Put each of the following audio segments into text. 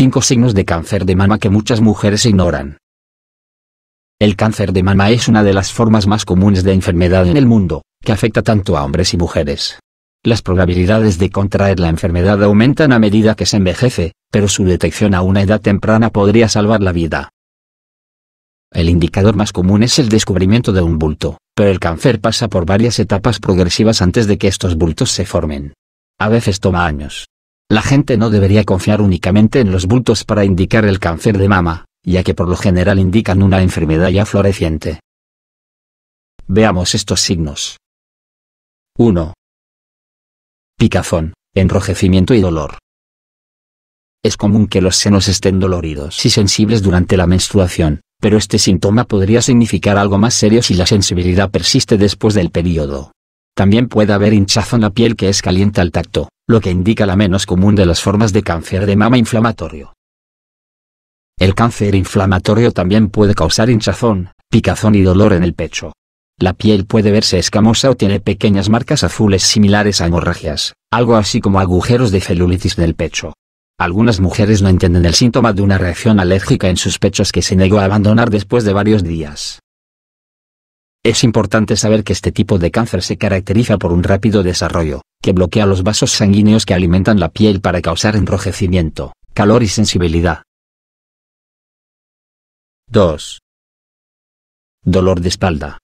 5 signos de cáncer de mama que muchas mujeres ignoran. El cáncer de mama es una de las formas más comunes de enfermedad en el mundo, que afecta tanto a hombres y mujeres. Las probabilidades de contraer la enfermedad aumentan a medida que se envejece, pero su detección a una edad temprana podría salvar la vida. El indicador más común es el descubrimiento de un bulto, pero el cáncer pasa por varias etapas progresivas antes de que estos bultos se formen. A veces toma años. La gente no debería confiar únicamente en los bultos para indicar el cáncer de mama, ya que por lo general indican una enfermedad ya floreciente. Veamos estos signos. 1. Picazón, enrojecimiento y dolor. Es común que los senos estén doloridos y sensibles durante la menstruación, pero este síntoma podría significar algo más serio si la sensibilidad persiste después del periodo. También puede haber hinchazón en la piel que es caliente al tacto, lo que indica la menos común de las formas de cáncer de mama inflamatorio. El cáncer inflamatorio también puede causar hinchazón, picazón y dolor en el pecho. La piel puede verse escamosa o tiene pequeñas marcas azules similares a hemorragias, algo así como agujeros de celulitis en el pecho. Algunas mujeres no entienden el síntoma de una reacción alérgica en sus pechos que se negó a abandonar después de varios días. Es importante saber que este tipo de cáncer se caracteriza por un rápido desarrollo, que bloquea los vasos sanguíneos que alimentan la piel para causar enrojecimiento, calor y sensibilidad. 2. Dolor de espalda.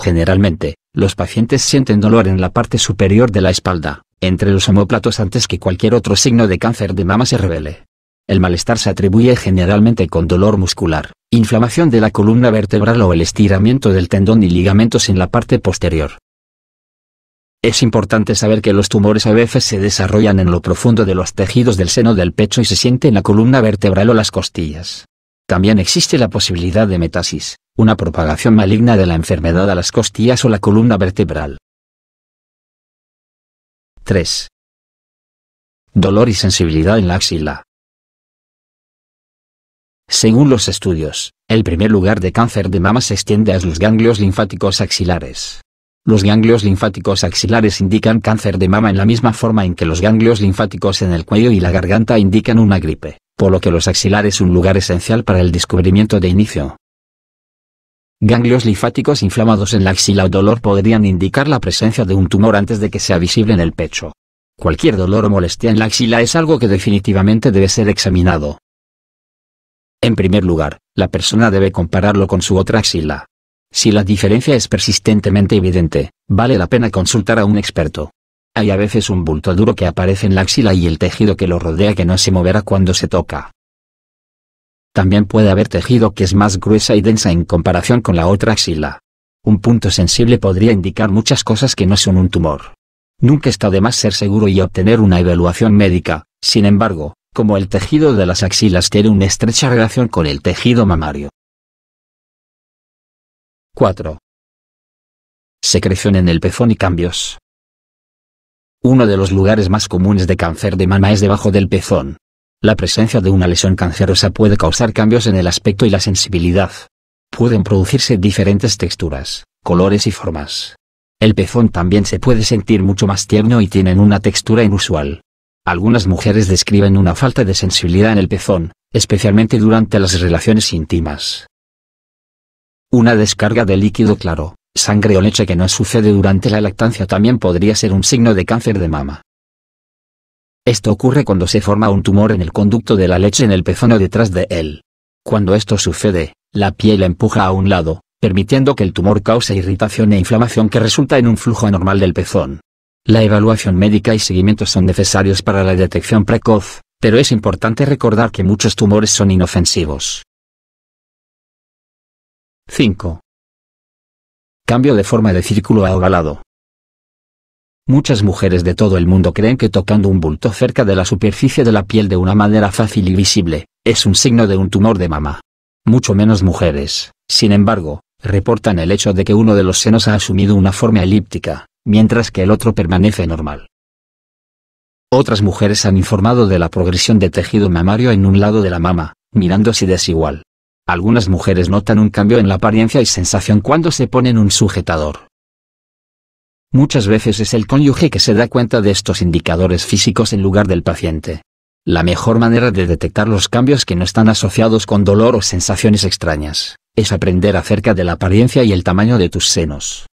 Generalmente, los pacientes sienten dolor en la parte superior de la espalda, entre los homóplatos antes que cualquier otro signo de cáncer de mama se revele. El malestar se atribuye generalmente con dolor muscular, inflamación de la columna vertebral o el estiramiento del tendón y ligamentos en la parte posterior. Es importante saber que los tumores a veces se desarrollan en lo profundo de los tejidos del seno del pecho y se siente en la columna vertebral o las costillas. También existe la posibilidad de metasis, una propagación maligna de la enfermedad a las costillas o la columna vertebral. 3. Dolor y sensibilidad en la axila. Según los estudios, el primer lugar de cáncer de mama se extiende a los ganglios linfáticos axilares. Los ganglios linfáticos axilares indican cáncer de mama en la misma forma en que los ganglios linfáticos en el cuello y la garganta indican una gripe, por lo que los axilares un lugar esencial para el descubrimiento de inicio. Ganglios linfáticos inflamados en la axila o dolor podrían indicar la presencia de un tumor antes de que sea visible en el pecho. Cualquier dolor o molestia en la axila es algo que definitivamente debe ser examinado. En primer lugar, la persona debe compararlo con su otra axila. Si la diferencia es persistentemente evidente, vale la pena consultar a un experto. Hay a veces un bulto duro que aparece en la axila y el tejido que lo rodea que no se moverá cuando se toca. También puede haber tejido que es más gruesa y densa en comparación con la otra axila. Un punto sensible podría indicar muchas cosas que no son un tumor. Nunca está de más ser seguro y obtener una evaluación médica, sin embargo, como el tejido de las axilas tiene una estrecha relación con el tejido mamario, 4. Secreción en el pezón y cambios. Uno de los lugares más comunes de cáncer de mama es debajo del pezón. La presencia de una lesión cancerosa puede causar cambios en el aspecto y la sensibilidad. Pueden producirse diferentes texturas, colores y formas. El pezón también se puede sentir mucho más tierno y tienen una textura inusual. Algunas mujeres describen una falta de sensibilidad en el pezón, especialmente durante las relaciones íntimas. Una descarga de líquido claro, sangre o leche que no sucede durante la lactancia también podría ser un signo de cáncer de mama. Esto ocurre cuando se forma un tumor en el conducto de la leche en el pezón o detrás de él. Cuando esto sucede, la piel empuja a un lado, permitiendo que el tumor cause irritación e inflamación que resulta en un flujo anormal del pezón. La evaluación médica y seguimiento son necesarios para la detección precoz, pero es importante recordar que muchos tumores son inofensivos. 5. Cambio de forma de círculo a ovalado. Muchas mujeres de todo el mundo creen que tocando un bulto cerca de la superficie de la piel de una manera fácil y visible, es un signo de un tumor de mama. Mucho menos mujeres, sin embargo, reportan el hecho de que uno de los senos ha asumido una forma elíptica, mientras que el otro permanece normal. Otras mujeres han informado de la progresión de tejido mamario en un lado de la mama, mirándose desigual. Algunas mujeres notan un cambio en la apariencia y sensación cuando se ponen un sujetador. Muchas veces es el cónyuge que se da cuenta de estos indicadores físicos en lugar del paciente. La mejor manera de detectar los cambios que no están asociados con dolor o sensaciones extrañas, es aprender acerca de la apariencia y el tamaño de tus senos.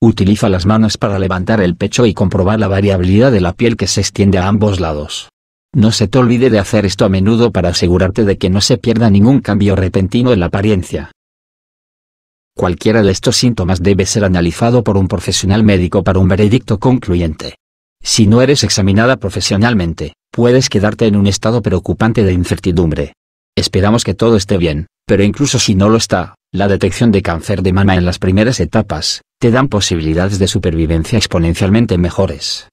Utiliza las manos para levantar el pecho y comprobar la variabilidad de la piel que se extiende a ambos lados. No se te olvide de hacer esto a menudo para asegurarte de que no se pierda ningún cambio repentino en la apariencia. Cualquiera de estos síntomas debe ser analizado por un profesional médico para un veredicto concluyente. Si no eres examinada profesionalmente, puedes quedarte en un estado preocupante de incertidumbre. Esperamos que todo esté bien, pero incluso si no lo está, la detección de cáncer de mama en las primeras etapas, te dan posibilidades de supervivencia exponencialmente mejores.